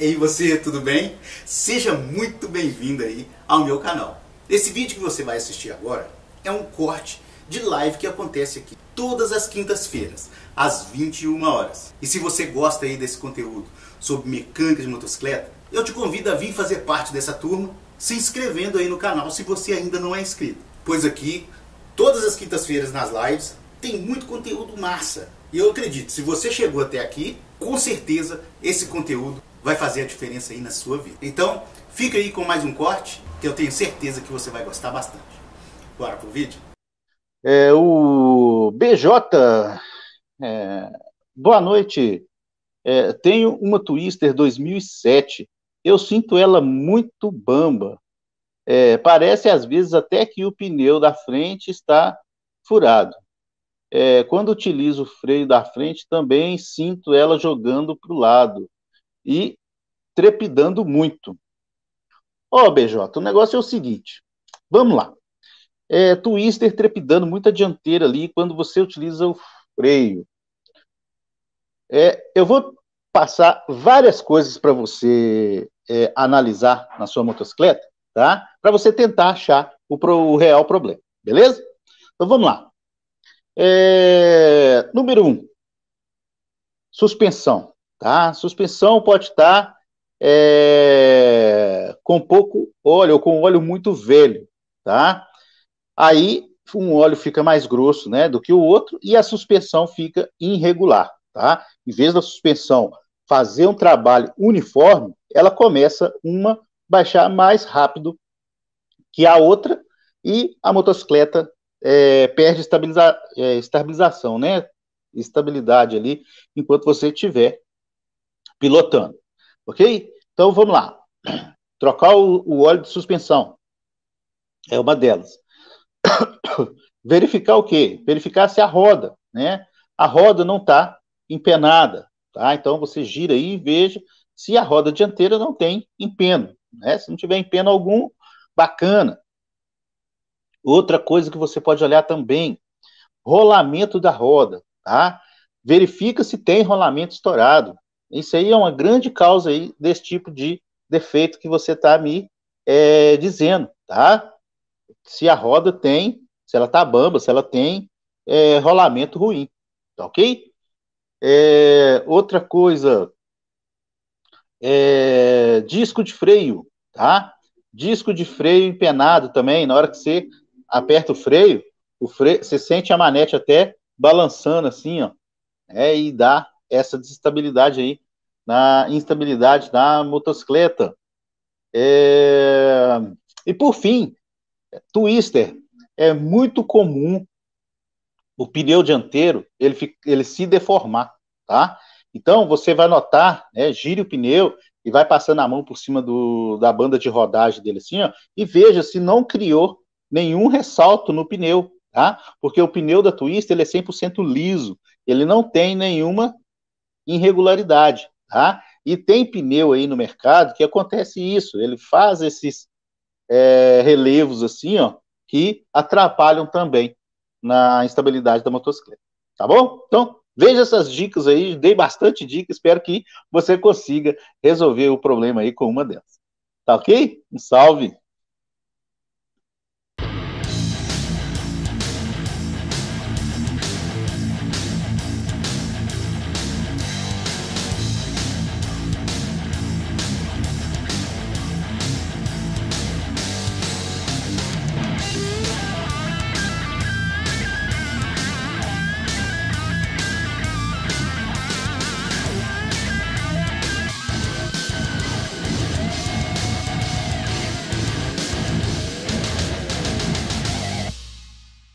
Ei você, tudo bem? Seja muito bem-vindo aí ao meu canal. Esse vídeo que você vai assistir agora é um corte de live que acontece aqui todas as quintas-feiras, às 21 horas. E se você gosta aí desse conteúdo sobre mecânica de motocicleta, eu te convido a vir fazer parte dessa turma, se inscrevendo aí no canal se você ainda não é inscrito. Pois aqui, todas as quintas-feiras nas lives, tem muito conteúdo massa. E eu acredito, se você chegou até aqui, com certeza esse conteúdo vai fazer a diferença aí na sua vida. Então, fica aí com mais um corte que eu tenho certeza que você vai gostar bastante. Bora pro vídeo? É, o BJ, é, boa noite. É, tenho uma Twister 2007. Eu sinto ela muito bamba. É, parece às vezes até que o pneu da frente está furado. É, quando utilizo o freio da frente, também sinto ela jogando para o lado e trepidando muito. Ó, oh, BJ, o negócio é o seguinte. Vamos lá. É, twister trepidando muita dianteira ali quando você utiliza o freio. É, eu vou passar várias coisas para você é, analisar na sua motocicleta, tá? Para você tentar achar o, pro, o, real problema, beleza? Então vamos lá. É, número um, suspensão. Tá? Suspensão pode estar é, com pouco óleo ou com óleo muito velho, tá? Aí um óleo fica mais grosso, né, do que o outro e a suspensão fica irregular, tá? Em vez da suspensão fazer um trabalho uniforme, ela começa uma baixar mais rápido que a outra e a motocicleta é, perde estabiliza, é, estabilização, né? Estabilidade ali enquanto você tiver pilotando. Ok? Então vamos lá. Trocar o, o óleo de suspensão é uma delas. Verificar o quê? Verificar se a roda, né? A roda não está empenada, tá? Então você gira aí e veja se a roda dianteira não tem empeno, né? Se não tiver empeno algum, bacana. Outra coisa que você pode olhar também, rolamento da roda, tá? Verifica se tem rolamento estourado, isso aí é uma grande causa aí desse tipo de defeito que você está me é, dizendo, tá? Se a roda tem, se ela tá bamba, se ela tem é, rolamento ruim, tá ok? É, outra coisa, é, disco de freio, tá? Disco de freio empenado também, na hora que você aperta o freio, o freio você sente a manete até balançando assim, ó, é, e dá essa desestabilidade aí, na instabilidade da motocicleta. É... E por fim, twister. É muito comum o pneu dianteiro ele, ele se deformar, tá? Então você vai notar, né, gire o pneu e vai passando a mão por cima do, da banda de rodagem dele assim, ó, e veja se não criou nenhum ressalto no pneu, tá? Porque o pneu da Twister ele é 100% liso, ele não tem nenhuma irregularidade, tá? E tem pneu aí no mercado que acontece isso, ele faz esses é, relevos assim, ó, que atrapalham também na estabilidade da motocicleta, tá bom? Então, veja essas dicas aí, dei bastante dica, espero que você consiga resolver o problema aí com uma delas. Tá ok? Um salve!